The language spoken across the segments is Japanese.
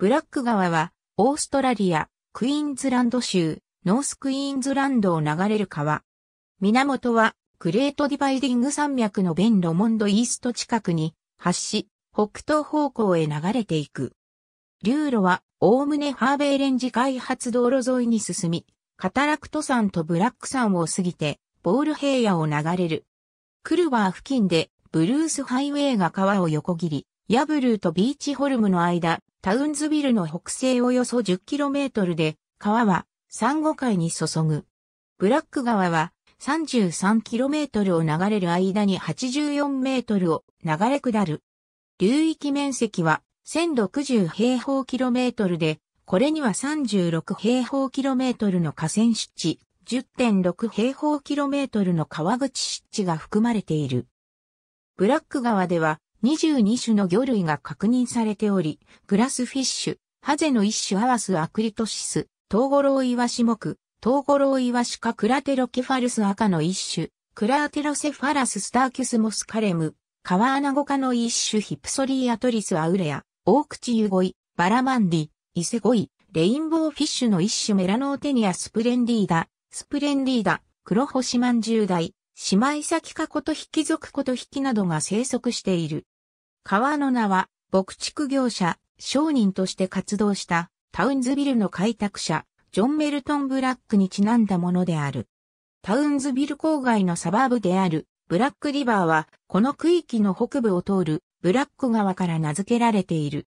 ブラック川は、オーストラリア、クイーンズランド州、ノースクイーンズランドを流れる川。源は、グレートディバイディング山脈のベンロモンドイースト近くに、発し、北東方向へ流れていく。流路は、おおむねハーベイレンジ開発道路沿いに進み、カタラクト山とブラック山を過ぎて、ボール平野を流れる。クルワー付近で、ブルースハイウェイが川を横切り、ヤブルーとビーチホルムの間、タウンズビルの北西およそ 10km で、川は、サンゴ海に注ぐ。ブラック川は、33km を流れる間に 84m を流れ下る。流域面積は1060平方キロメートルで、これには36平方キロメートルの河川湿地、10.6平方キロメートルの川口湿地が含まれている。ブラック川では22種の魚類が確認されており、グラスフィッシュ、ハゼの一種アワスアクリトシス、トウゴロウイワシ目、トウゴロウイワシカクラテロケファルス赤の一種、クラーテロセファラススターキュスモスカレム、カワアナゴ科の一種ヒプソリーアトリスアウレア、オオクチユゴイ、バラマンディ、イセゴイ、レインボーフィッシュの一種メラノーテニアスプレンディーダ、スプレンディーダ、黒星マンジ代、シマイ、姉妹先かこと引き族こと引きなどが生息している。川の名は、牧畜業者、商人として活動したタウンズビルの開拓者、ジョン・メルトン・ブラックにちなんだものである。タウンズビル郊外のサバーブであるブラックリバーは、この区域の北部を通るブラック川から名付けられている。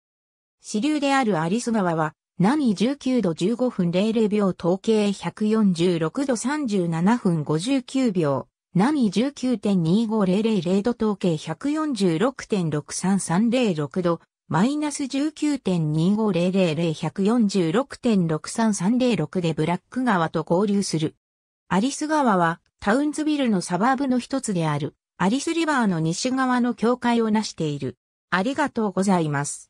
支流であるアリス川は、何19度15分00秒統計146度37分59秒、波19.25000度統計146.63306度、マイナス19.25000 146.63306でブラック川と合流する。アリス川はタウンズビルのサバーブの一つであるアリスリバーの西側の境界を成している。ありがとうございます。